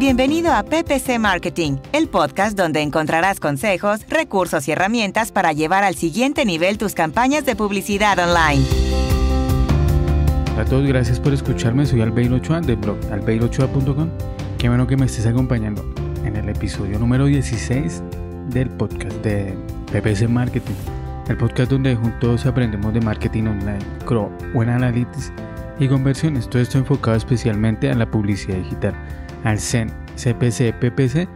Bienvenido a PPC Marketing, el podcast donde encontrarás consejos, recursos y herramientas para llevar al siguiente nivel tus campañas de publicidad online. Hola a todos, gracias por escucharme. Soy Albeiro Ochoa de blog albeirochoa.com. Qué bueno que me estés acompañando en el episodio número 16 del podcast de PPC Marketing. El podcast donde juntos aprendemos de marketing online, CRO, buena analytics y conversiones. Todo esto enfocado especialmente a la publicidad digital al CEN, CPC, PPC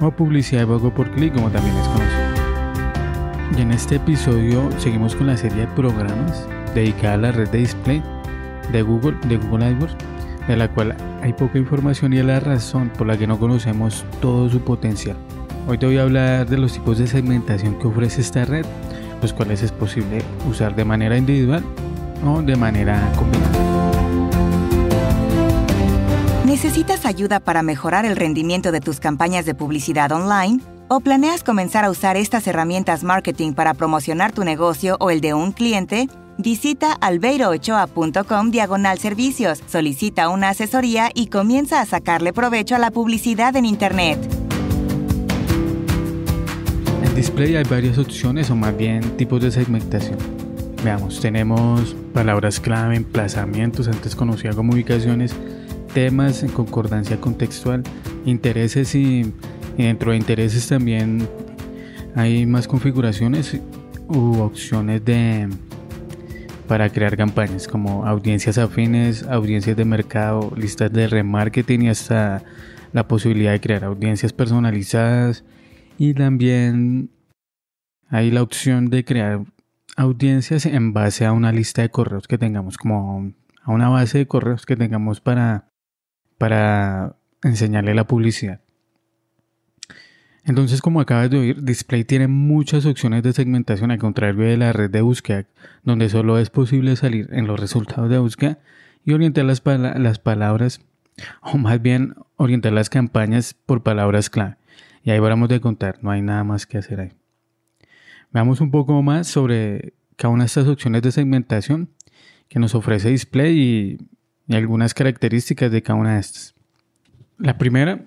o publicidad de pago por clic como también es conocido. Y en este episodio seguimos con la serie de programas dedicada a la red de display de Google, de Google AdWords, de la cual hay poca información y es la razón por la que no conocemos todo su potencial. Hoy te voy a hablar de los tipos de segmentación que ofrece esta red, los cuales es posible usar de manera individual o de manera combinada. ¿Necesitas ayuda para mejorar el rendimiento de tus campañas de publicidad online? ¿O planeas comenzar a usar estas herramientas marketing para promocionar tu negocio o el de un cliente? Visita albeirochoa.com diagonal servicios, solicita una asesoría y comienza a sacarle provecho a la publicidad en Internet. En Display hay varias opciones o más bien tipos de segmentación. Veamos, tenemos palabras clave, emplazamientos, antes conocía como ubicaciones, temas en concordancia contextual, intereses y, dentro de intereses también hay más configuraciones u opciones de para crear campañas como audiencias afines, audiencias de mercado, listas de remarketing y hasta la posibilidad de crear audiencias personalizadas y también hay la opción de crear audiencias en base a una lista de correos que tengamos como a una base de correos que tengamos para para enseñarle la publicidad. Entonces, como acabas de oír, Display tiene muchas opciones de segmentación al contrario de la red de búsqueda, donde solo es posible salir en los resultados de búsqueda y orientar las, palabras, o más bien orientar las campañas por palabras clave. Y ahí vamos de contar, no hay nada más que hacer ahí. Veamos un poco más sobre cada una de estas opciones de segmentación que nos ofrece Display y y algunas características de cada una de estas. La primera,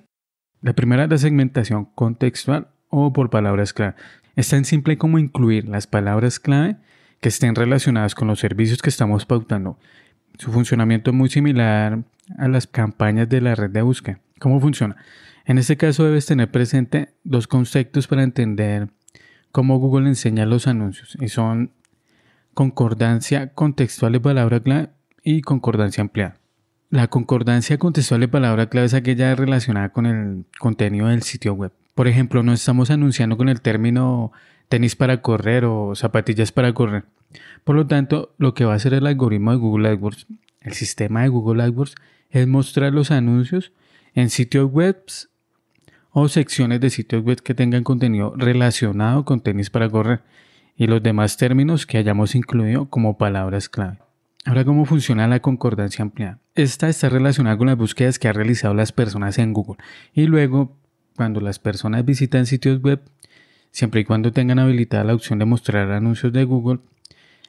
la primera es la segmentación contextual o por palabras clave. Es tan simple como incluir las palabras clave que estén relacionadas con los servicios que estamos pautando. Su funcionamiento es muy similar a las campañas de la red de búsqueda. ¿Cómo funciona? En este caso debes tener presente dos conceptos para entender cómo Google enseña los anuncios y son concordancia contextual y palabra clave y concordancia ampliada. La concordancia contextual de palabra clave es aquella relacionada con el contenido del sitio web. Por ejemplo, no estamos anunciando con el término tenis para correr o zapatillas para correr. Por lo tanto, lo que va a hacer el algoritmo de Google AdWords, el sistema de Google AdWords, es mostrar los anuncios en sitios web o secciones de sitios web que tengan contenido relacionado con tenis para correr y los demás términos que hayamos incluido como palabras clave. Ahora, ¿cómo funciona la concordancia ampliada? Esta está relacionada con las búsquedas que han realizado las personas en Google. Y luego, cuando las personas visitan sitios web, siempre y cuando tengan habilitada la opción de mostrar anuncios de Google,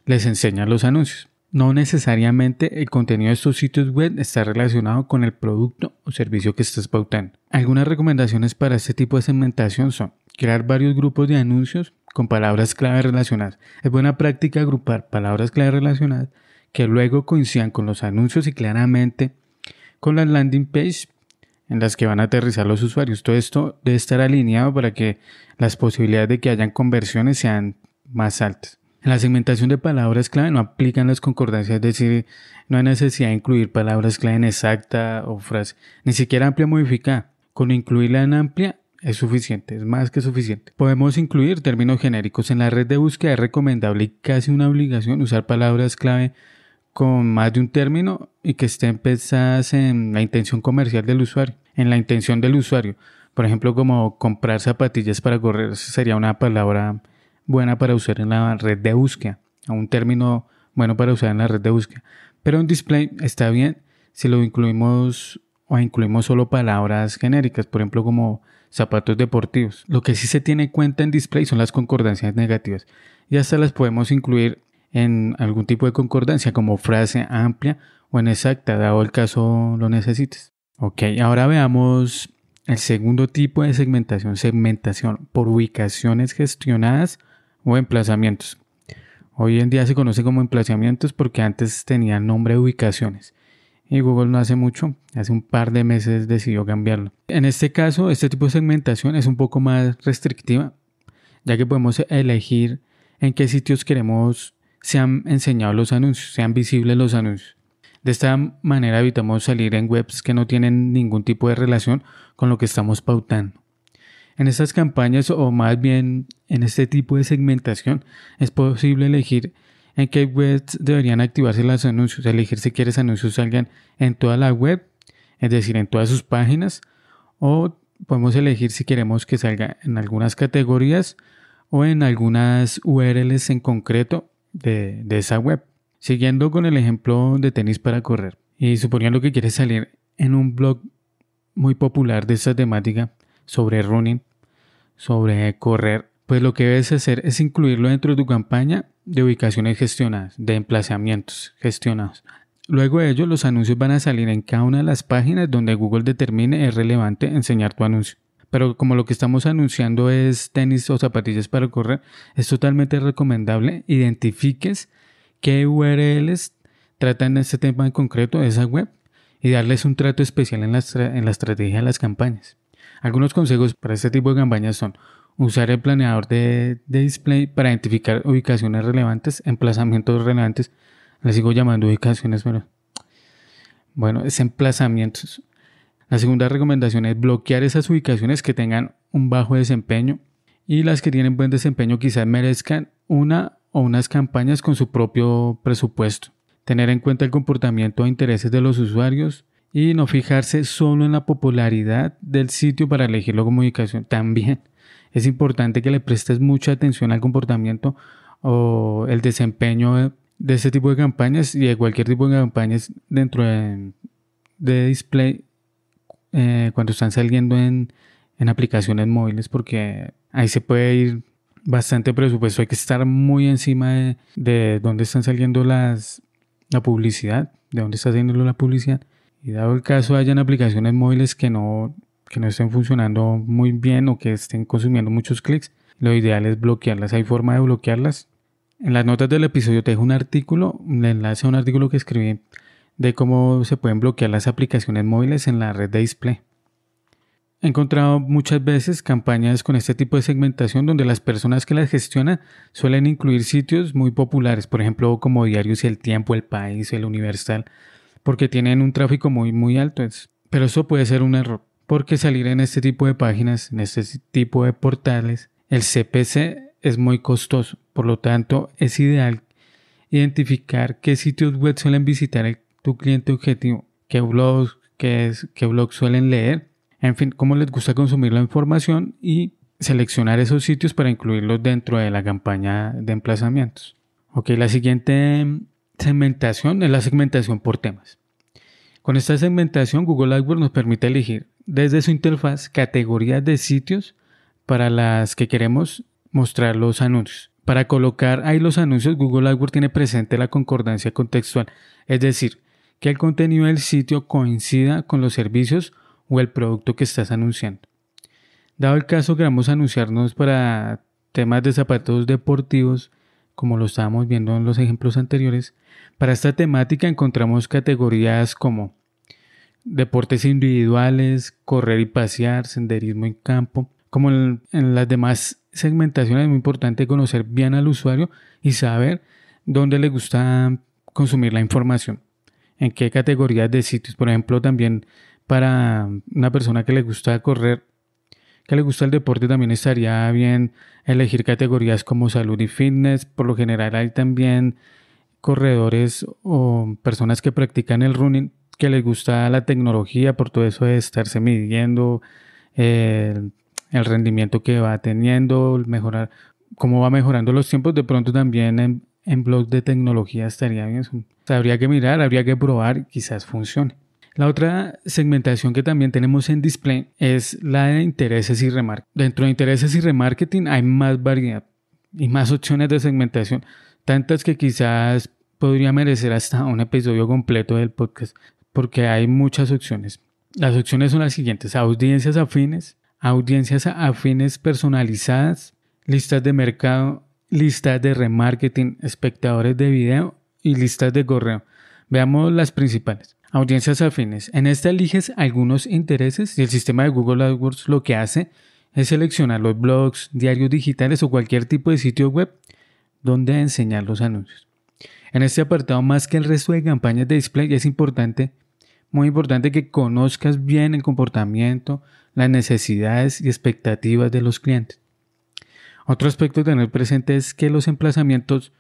les enseñan los anuncios. No necesariamente el contenido de estos sitios web está relacionado con el producto o servicio que estás pautando. Algunas recomendaciones para este tipo de segmentación son crear varios grupos de anuncios con palabras clave relacionadas. Es buena práctica agrupar palabras clave relacionadas que luego coincidan con los anuncios y claramente con las landing page en las que van a aterrizar los usuarios. Todo esto debe estar alineado para que las posibilidades de que hayan conversiones sean más altas. En la segmentación de palabras clave no aplican las concordancias, es decir, no hay necesidad de incluir palabras clave en exacta o frase, ni siquiera amplia modificada. Con incluirla en amplia es suficiente, es más que suficiente. Podemos incluir términos genéricos en la red de búsqueda, es recomendable y casi una obligación usar palabras clave con más de un término y que estén pensadas en la intención comercial del usuario, en la intención del usuario. Por ejemplo, como comprar zapatillas para correr sería una palabra buena para usar en la red de búsqueda, un término bueno para usar en la red de búsqueda. Pero en display está bien si lo incluimos o incluimos solo palabras genéricas, por ejemplo, como zapatos deportivos. Lo que sí se tiene en cuenta en display son las concordancias negativas y hasta las podemos incluir en algún tipo de concordancia como frase amplia o en exacta, dado el caso lo necesites. Ok, ahora veamos el segundo tipo de segmentación, segmentación por ubicaciones gestionadas o emplazamientos. Hoy en día se conoce como emplazamientos porque antes tenía nombre de ubicaciones. Y Google no hace mucho, hace un par de meses decidió cambiarlo. En este caso, este tipo de segmentación es un poco más restrictiva, ya que podemos elegir en qué sitios queremos sean enseñados los anuncios, sean visibles los anuncios. De esta manera evitamos salir en webs que no tienen ningún tipo de relación con lo que estamos pautando. En estas campañas o más bien en este tipo de segmentación es posible elegir en qué webs deberían activarse los anuncios, elegir si quieres anuncios salgan en toda la web, es decir, en todas sus páginas, o podemos elegir si queremos que salga en algunas categorías o en algunas URLs en concreto de, esa web. Siguiendo con el ejemplo de tenis para correr, y suponiendo que quieres salir en un blog muy popular de esta temática sobre running, sobre correr, pues lo que debes hacer es incluirlo dentro de tu campaña de ubicaciones gestionadas, de emplazamientos gestionados. Luego de ello, los anuncios van a salir en cada una de las páginas donde Google determine es relevante enseñar tu anuncio pero como lo que estamos anunciando es tenis o zapatillas para correr, es totalmente recomendable identifiques qué URLs tratan este tema en concreto, esa web, y darles un trato especial en la, estrategia de las campañas. Algunos consejos para este tipo de campañas son usar el planeador de, display para identificar ubicaciones relevantes, emplazamientos relevantes, les sigo llamando ubicaciones, pero bueno, es emplazamientos la segunda recomendación es bloquear esas ubicaciones que tengan un bajo desempeño y las que tienen buen desempeño quizás merezcan una o unas campañas con su propio presupuesto. Tener en cuenta el comportamiento e intereses de los usuarios y no fijarse solo en la popularidad del sitio para elegir la comunicación. También es importante que le prestes mucha atención al comportamiento o el desempeño de este tipo de campañas y de cualquier tipo de campañas dentro de, de display eh, cuando están saliendo en, en aplicaciones móviles porque ahí se puede ir bastante presupuesto. Hay que estar muy encima de, de dónde están saliendo las, la publicidad, de dónde está saliendo la publicidad. Y dado el caso, hayan aplicaciones móviles que no, que no estén funcionando muy bien o que estén consumiendo muchos clics, lo ideal es bloquearlas. Hay forma de bloquearlas. En las notas del episodio te dejo un artículo, un enlace a un artículo que escribí de cómo se pueden bloquear las aplicaciones móviles en la red de display. He encontrado muchas veces campañas con este tipo de segmentación donde las personas que las gestionan suelen incluir sitios muy populares, por ejemplo como diarios El Tiempo, El País, El Universal, porque tienen un tráfico muy muy alto. Pero eso puede ser un error, porque salir en este tipo de páginas, en este tipo de portales, el CPC es muy costoso, por lo tanto es ideal identificar qué sitios web suelen visitar el tu cliente objetivo, qué blogs, qué, es, qué blogs suelen leer, en fin, cómo les gusta consumir la información y seleccionar esos sitios para incluirlos dentro de la campaña de emplazamientos. Ok, la siguiente mm, segmentación es la segmentación por temas. Con esta segmentación, Google AdWords nos permite elegir desde su interfaz categorías de sitios para las que queremos mostrar los anuncios. Para colocar ahí los anuncios, Google AdWords tiene presente la concordancia contextual, es decir, que el contenido del sitio coincida con los servicios o el producto que estás anunciando. Dado el caso que vamos a anunciarnos para temas de zapatos deportivos, como lo estábamos viendo en los ejemplos anteriores, para esta temática encontramos categorías como deportes individuales, correr y pasear, senderismo en campo. Como en, en las demás segmentaciones es muy importante conocer bien al usuario y saber dónde le gusta consumir la información en qué categorías de sitios. Por ejemplo, también para una persona que le gusta correr, que le gusta el deporte, también estaría bien elegir categorías como salud y fitness. Por lo general hay también corredores o personas que practican el running que les gusta la tecnología por todo eso de estarse midiendo el rendimiento que va teniendo, mejorar cómo va mejorando los tiempos. De pronto también en, en blog de tecnología estaría bien. habría que mirar, habría que probar, quizás funcione. La otra segmentación que también tenemos en display es la de intereses y remarketing. Dentro de intereses y remarketing hay más variedad y más opciones de segmentación, tantas que quizás podría merecer hasta un episodio completo del podcast, porque hay muchas opciones. Las opciones son las siguientes, audiencias afines, audiencias afines personalizadas, listas de mercado, listas de remarketing, espectadores de video y listas de correo. Veamos las principales. Audiencias afines. En esta eliges algunos intereses y el sistema de Google AdWords lo que hace es seleccionar los blogs, diarios digitales o cualquier tipo de sitio web donde enseñar los anuncios. En este apartado, más que el resto de campañas de display, es importante, muy importante que conozcas bien el comportamiento, las necesidades y expectativas de los clientes. Otro aspecto a tener presente es que los emplazamientos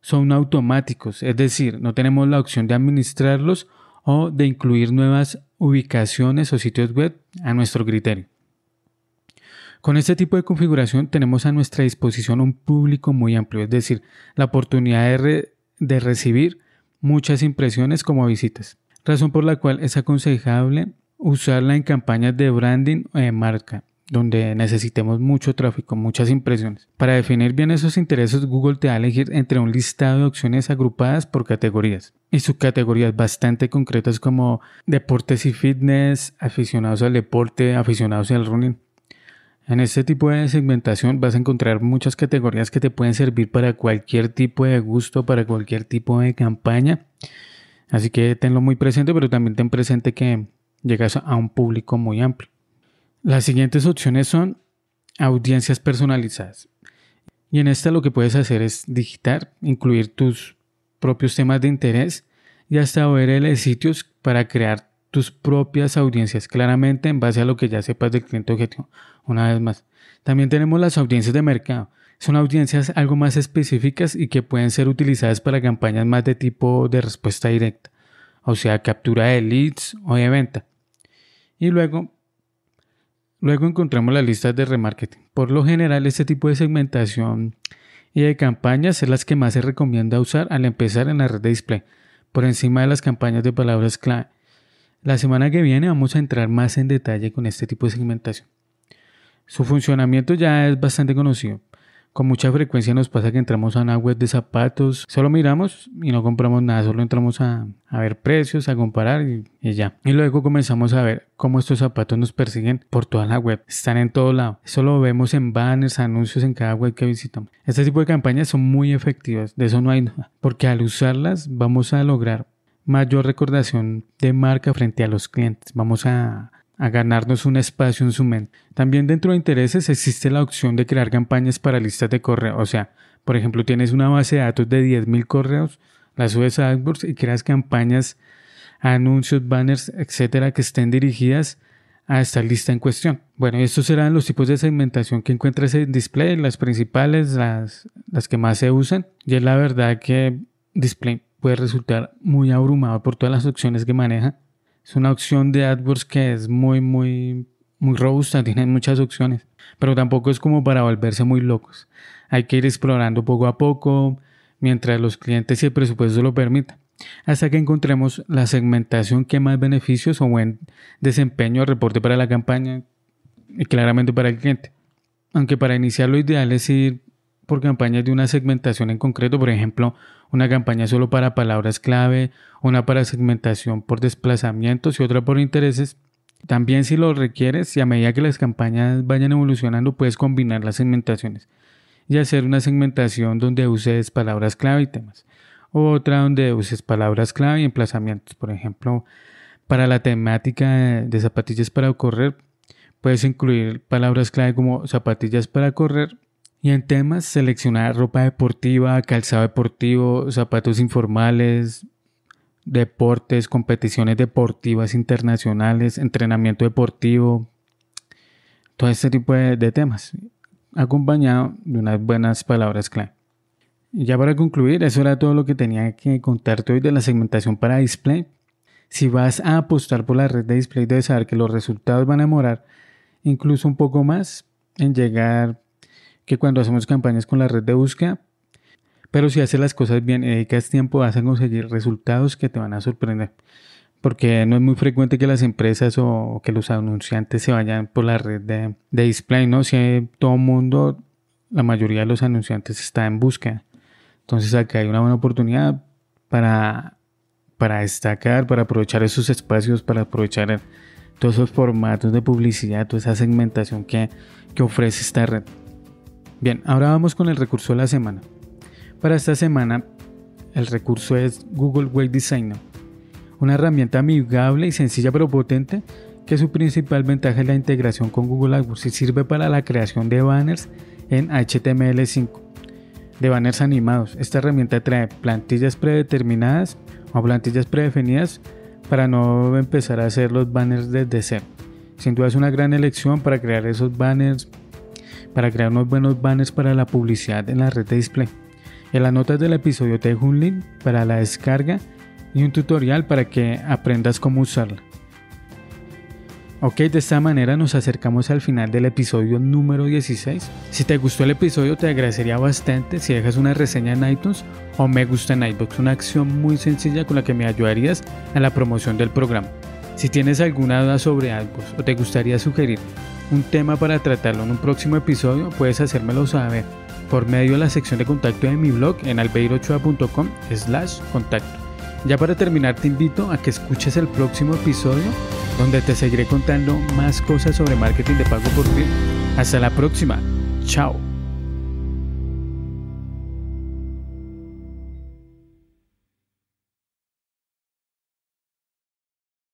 son automáticos, es decir, no tenemos la opción de administrarlos o de incluir nuevas ubicaciones o sitios web a nuestro criterio. Con este tipo de configuración tenemos a nuestra disposición un público muy amplio, es decir, la oportunidad de, recibir muchas impresiones como visitas, razón por la cual es aconsejable usarla en campañas de branding o de marca, donde necesitemos mucho tráfico, muchas impresiones. Para definir bien esos intereses, Google te va a elegir entre un listado de opciones agrupadas por categorías. Y sus categorías bastante concretas como deportes y fitness, aficionados al deporte, aficionados al running. En este tipo de segmentación vas a encontrar muchas categorías que te pueden servir para cualquier tipo de gusto, para cualquier tipo de campaña. Así que tenlo muy presente, pero también ten presente que llegas a un público muy amplio. Las siguientes opciones son audiencias personalizadas. Y en esta lo que puedes hacer es digitar, incluir tus propios temas de interés y hasta ORL sitios para crear tus propias audiencias claramente en base a lo que ya sepas del cliente objetivo. Una vez más, también tenemos las audiencias de mercado. Son audiencias algo más específicas y que pueden ser utilizadas para campañas más de tipo de respuesta directa, o sea, captura de leads o de venta. Y luego Luego encontramos las listas de remarketing. Por lo general, este tipo de segmentación y de campañas es las que más se recomienda usar al empezar en la red de display, por encima de las campañas de palabras clave. La semana que viene vamos a entrar más en detalle con este tipo de segmentación. Su funcionamiento ya es bastante conocido, con mucha frecuencia nos pasa que entramos a una web de zapatos, solo miramos y no compramos nada, solo entramos a, ver precios, a comparar y, y, ya. Y luego comenzamos a ver cómo estos zapatos nos persiguen por toda la web, están en todo lado. solo lo vemos en banners, anuncios en cada web que visitamos. Este tipo de campañas son muy efectivas, de eso no hay nada, porque al usarlas vamos a lograr mayor recordación de marca frente a los clientes. Vamos a a ganarnos un espacio en su mente. También dentro de intereses existe la opción de crear campañas para listas de correo. O sea, por ejemplo, tienes una base de datos de 10.000 correos, las subes a AdWords y creas campañas, anuncios, banners, etcétera, que estén dirigidas a esta lista en cuestión. Bueno, estos serán los tipos de segmentación que encuentras en display, las principales, las que más se usan. Y es la verdad que display puede resultar muy abrumado por todas las opciones que maneja es una opción de AdWords que es muy, muy, muy robusta, tiene muchas opciones, pero tampoco es como para volverse muy locos. Hay que ir explorando poco a poco, mientras los clientes y el presupuesto lo permitan, hasta que encontremos la segmentación que más beneficios o buen desempeño reporte para la campaña y claramente para el cliente. Aunque para iniciar lo ideal es ir por campañas de una segmentación en concreto, por ejemplo, una campaña solo para palabras clave, una para segmentación por desplazamientos y otra por intereses. También si lo requieres y a medida que las campañas vayan evolucionando puedes combinar las segmentaciones y hacer una segmentación donde uses palabras clave y temas. O otra donde uses palabras clave y emplazamientos. Por ejemplo, para la temática de zapatillas para correr, puedes incluir palabras clave como zapatillas para correr y en temas, seleccionar ropa deportiva, calzado deportivo, zapatos informales, deportes, competiciones deportivas internacionales, entrenamiento deportivo, todo este tipo de, temas, acompañado de unas buenas palabras clave. Y ya para concluir, eso era todo lo que tenía que contarte hoy de la segmentación para display. Si vas a apostar por la red de display, debes saber que los resultados van a demorar incluso un poco más en llegar que cuando hacemos campañas con la red de búsqueda. Pero si haces las cosas bien y dedicas tiempo, vas a conseguir resultados que te van a sorprender. Porque no es muy frecuente que las empresas o que los anunciantes se vayan por la red de, display, ¿no? Si todo el mundo, la mayoría de los anunciantes está en búsqueda. Entonces acá hay una buena oportunidad para, para destacar, para aprovechar esos espacios, para aprovechar todos esos formatos de publicidad, toda esa segmentación que ofrece esta red. Bien, ahora vamos con el recurso de la semana. Para esta semana, el recurso es Google Web Designer, una herramienta amigable y sencilla pero potente que su principal ventaja es la integración con Google AdWords y sirve para la creación de banners en HTML5, de banners animados. Esta herramienta trae plantillas predeterminadas o plantillas predefinidas para no empezar a hacer los banners desde cero. Sin duda es una gran elección para crear esos banners para crear unos buenos banners para la publicidad en la red de display. En las notas del episodio te dejo un link para la descarga y un tutorial para que aprendas cómo usarla. Ok, de esta manera nos acercamos al final del episodio número 16. Si te gustó el episodio te agradecería bastante si dejas una reseña en iTunes o me gusta en iBox, una acción muy sencilla con la que me ayudarías a la promoción del programa. Si tienes alguna duda sobre algo o te gustaría sugerir un tema para tratarlo en un próximo episodio, puedes hacérmelo saber por medio de la sección de contacto de mi blog en albeirochoa.com slash contacto. Ya para terminar te invito a que escuches el próximo episodio donde te seguiré contando más cosas sobre marketing de pago por fin. Hasta la próxima. Chao.